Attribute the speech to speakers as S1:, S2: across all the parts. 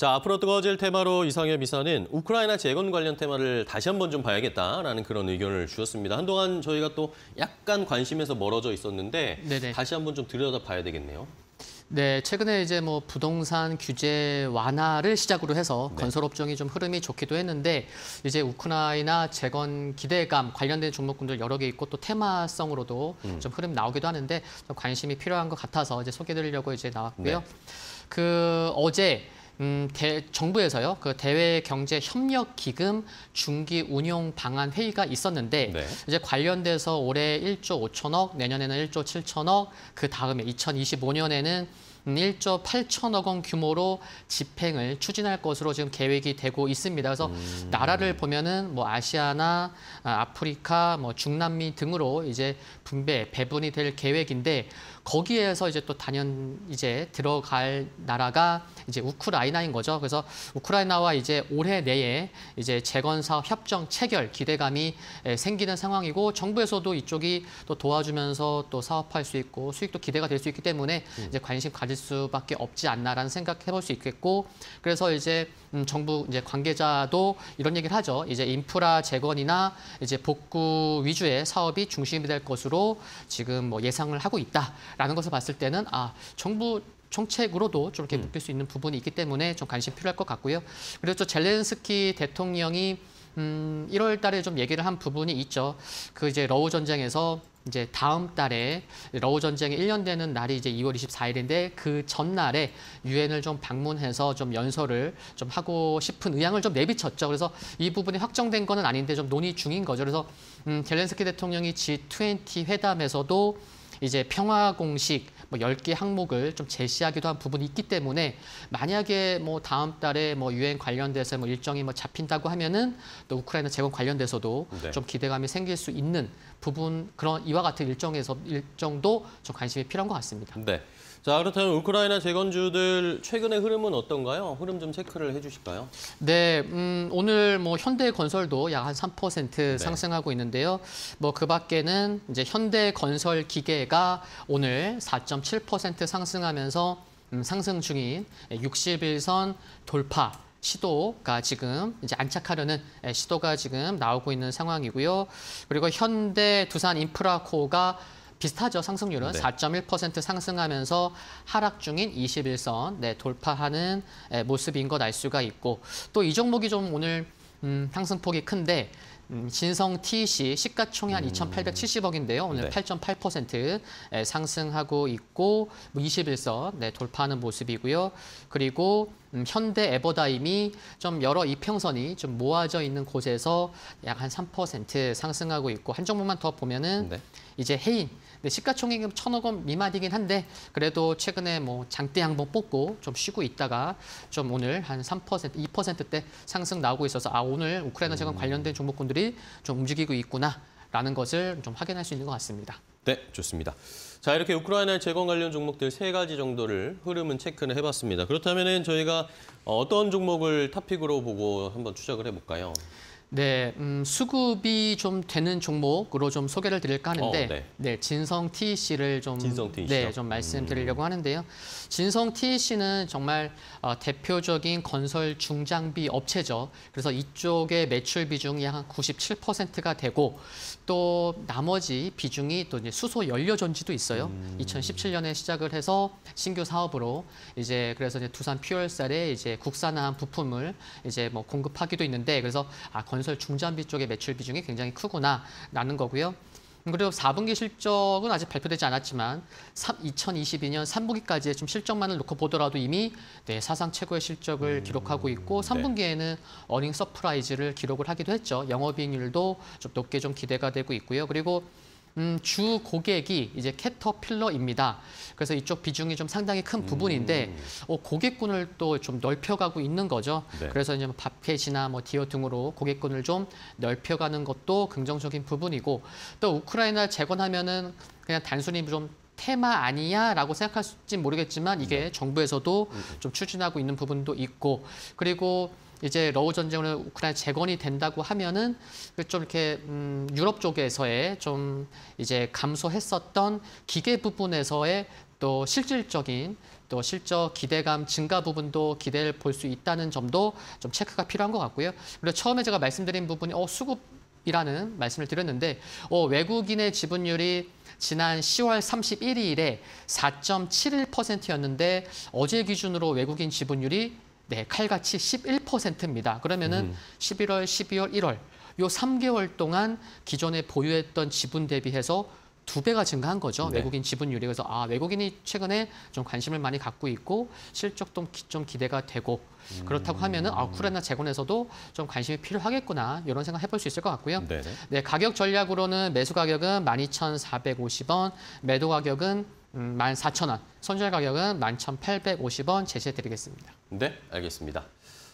S1: 자, 앞으로 뜨거워질 테마로 이상의 미사는 우크라이나 재건 관련 테마를 다시 한 번 좀 봐야겠다라는 그런 의견을 주셨습니다. 한동안 저희가 또 약간 관심에서 멀어져 있었는데 네네. 다시 한 번 좀 들여다봐야 되겠네요.
S2: 네, 최근에 이제 뭐 부동산 규제 완화를 시작으로 해서 네. 건설 업종이 좀 흐름이 좋기도 했는데 이제 우크라이나 재건 기대감 관련된 종목군들 여러 개 있고 또 테마성으로도 음. 좀 흐름 나오기도 하는데 좀 관심이 필요한 것 같아서 이제 소개드리려고 이제 나왔고요. 네. 그 어제 음, 대, 정부에서요 그 대외 경제 협력 기금 중기 운용 방안 회의가 있었는데 네. 이제 관련돼서 올해 1조 5천억, 내년에는 1조 7천억, 그 다음에 2025년에는 1조 음, 8천억 원 규모로 집행을 추진할 것으로 지금 계획이 되고 있습니다. 그래서 음. 나라를 보면은 뭐 아시아나 아, 아프리카, 뭐 중남미 등으로 이제 분배 배분이 될 계획인데 거기에서 이제 또 단연 이제 들어갈 나라가 이제 우크라이나인 거죠. 그래서 우크라이나와 이제 올해 내에 이제 재건 사업 협정 체결 기대감이 예, 생기는 상황이고 정부에서도 이쪽이 또 도와주면서 또 사업할 수 있고 수익도 기대가 될 수 있기 때문에 음. 이제 관심 가지. 가질 수밖에 없지 않나라는 생각해볼 수 있겠고 그래서 이제 음, 정부 이제 관계자도 이런 얘기를 하죠. 이제 인프라 재건이나 이제 복구 위주의 사업이 중심이 될 것으로 지금 뭐 예상을 하고 있다라는 것을 봤을 때는 아 정부 정책으로도 좀 이렇게 묶일 음. 수 있는 부분이 있기 때문에 좀 관심 필요할 것 같고요. 그리고 또 젤렌스키 대통령이 음, 1월 달에 좀 얘기를 한 부분이 있죠. 그 이제 러우 전쟁에서 이제 다음 달에 러우 전쟁이 1년 되는 날이 이제 2월 24일인데 그 전날에 유엔을 좀 방문해서 좀 연설을 좀 하고 싶은 의향을 좀 내비쳤죠. 그래서 이 부분이 확정된 거는 아닌데 좀 논의 중인 거죠. 그래서 음, 젤렌스키 대통령이 G20 회담에서도 이제 평화 공식 뭐열개 항목을 좀 제시하기도 한 부분이 있기 때문에 만약에 뭐 다음 달에 뭐 유엔 관련돼서 뭐 일정이 뭐 잡힌다고 하면은 또 우크라이나 재건 관련돼서도 네. 좀 기대감이 생길 수 있는 부분 그런 이와 같은 일정에서 일정도
S1: 좀 관심이 필요한 것 같습니다. 네. 자 그렇다면 우크라이나 재건주들 최근의 흐름은 어떤가요? 흐름 좀 체크를 해주실까요?
S2: 네, 음, 오늘 뭐 현대건설도 약 한3% 네. 상승하고 있는데요. 뭐그 밖에는 이제 현대건설기계가 오늘 4.7% 상승하면서 음, 상승 중인 6일선 돌파 시도가 지금 이제 안착하려는 예, 시도가 지금 나오고 있는 상황이고요. 그리고 현대 두산 인프라코가 비슷하죠. 상승률은 네. 4.1% 상승하면서 하락 중인 21선 네, 돌파하는 예, 모습인 것 알 수가 있고 또 이 종목이 좀 오늘 음, 상승폭이 큰데 음, 진성 TEC 시가총액 한 음. 2,870억인데요. 오늘 네. 8.8% 예, 상승하고 있고 21선 네, 돌파하는 모습이고요. 그리고 음, 현대 에버다임이 좀 여러 이평선이 좀 모아져 있는 곳에서 약 한 3% 상승하고 있고 한 종목만 더 보면은 네. 이제 해인 근데 시가총액은 천억 원 미만이긴 한데 그래도 최근에 뭐 장대 한번 뽑고 좀 쉬고 있다가 좀 오늘 한 3%, 2%대 상승 나오고 있어서 아 오늘 우크라이나 재건 관련된 음. 종목군들이 좀 움직이고 있구나. 라는 것을 좀 확인할 수 있는 것 같습니다.
S1: 네, 좋습니다. 자, 이렇게 우크라이나의 재건 관련 종목들 세 가지 정도를 흐름은 체크를 해봤습니다. 그렇다면 저희가 어, 어떤 종목을 탑픽으로 보고 한번 추적을 해볼까요?
S2: 네, 음, 수급이 좀 되는 종목으로 좀 소개를 드릴까 하는데, 어, 네. 네. 진성 TEC를 좀, 진성 네, 좀 말씀드리려고 음. 하는데요. 진성 TEC는 정말 어, 대표적인 건설 중장비 업체죠. 그래서 이쪽의 매출 비중이 한 97%가 되고, 또 나머지 비중이 또 이제 수소 연료 전지도 있어요. 음. 2017년에 시작을 해서 신규 사업으로 이제 그래서 이제 두산 퓨얼셀에 이제 국산화한 부품을 이제 뭐 공급하기도 있는데, 그래서 아, 건 건설 중장비 쪽의 매출 비중이 굉장히 크구나라는 거고요. 그리고 4분기 실적은 아직 발표되지 않았지만 2022년 3분기까지의 좀 실적만을 놓고 보더라도 이미 네, 사상 최고의 실적을 음, 기록하고 있고 3분기에는 네. 어닝 서프라이즈를 기록을 하기도 했죠. 영업이익률도 좀 높게 좀 기대가 되고 있고요. 그리고 음, 주 고객이 이제 캐터필러입니다. 그래서 이쪽 비중이 좀 상당히 큰 부분인데 음. 어, 고객군을 또 좀 넓혀가고 있는 거죠. 네. 그래서 이제 바켓이나뭐 뭐 디어 등으로 고객군을 좀 넓혀가는 것도 긍정적인 부분이고 또 우크라이나 재건하면은 그냥 단순히 좀 테마 아니야라고 생각할수 있진 모르겠지만 이게 네. 정부에서도 음. 좀 추진하고 있는 부분도 있고 그리고 이제 러우 전쟁으로 우크라이나 재건이 된다고 하면은 그 좀 이렇게 음, 유럽 쪽에서의 좀 이제 감소했었던 기계 부분에서의 또 실질적인 또 실적 기대감 증가 부분도 기대를 볼 수 있다는 점도 좀 체크가 필요한 것 같고요. 그리고 처음에 제가 말씀드린 부분이 어 수급 이라는 말씀을 드렸는데 어, 외국인의 지분율이 지난 10월 31일에 4.71%였는데 어제 기준으로 외국인 지분율이 네, 칼같이 11%입니다. 그러면은 음. 11월, 12월, 1월 요 3개월 동안 기존에 보유했던 지분 대비해서 두 배가 증가한 거죠. 네. 외국인 지분율이 그래서 아 외국인이 최근에 좀 관심을 많이 갖고 있고 실적도 좀 기대가 되고 음. 그렇다고 하면은 아쿠레나 재건에서도 좀 관심이 필요하겠구나 이런 생각 해볼 수 있을 것 같고요. 네네. 네 가격 전략으로는 매수 가격은 12,450원, 매도 가격은 음, 14,000원. 손절 가격은 11,850원 제시해드리겠습니다.
S1: 네, 알겠습니다.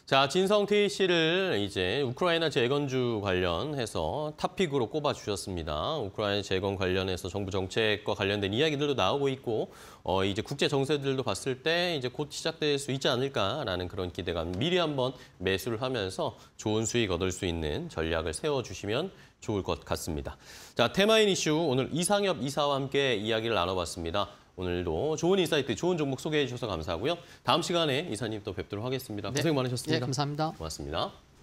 S1: 자, 진성 TEC를 이제 우크라이나 재건주 관련해서 탑픽으로 꼽아주셨습니다. 우크라이나 재건 관련해서 정부 정책과 관련된 이야기들도 나오고 있고, 어, 이제 국제 정세들도 봤을 때 이제 곧 시작될 수 있지 않을까라는 그런 기대감 미리 한번 매수를 하면서 좋은 수익 얻을 수 있는 전략을 세워주시면 좋을 것 같습니다. 자, 테마인 이슈 오늘 이상엽 이사와 함께 이야기를 나눠봤습니다. 오늘도 좋은 인사이트, 좋은 종목 소개해 주셔서 감사하고요. 다음 시간에 이사님 또 뵙도록 하겠습니다. 네. 고생 많으셨습니다. 네, 감사합니다. 고맙습니다.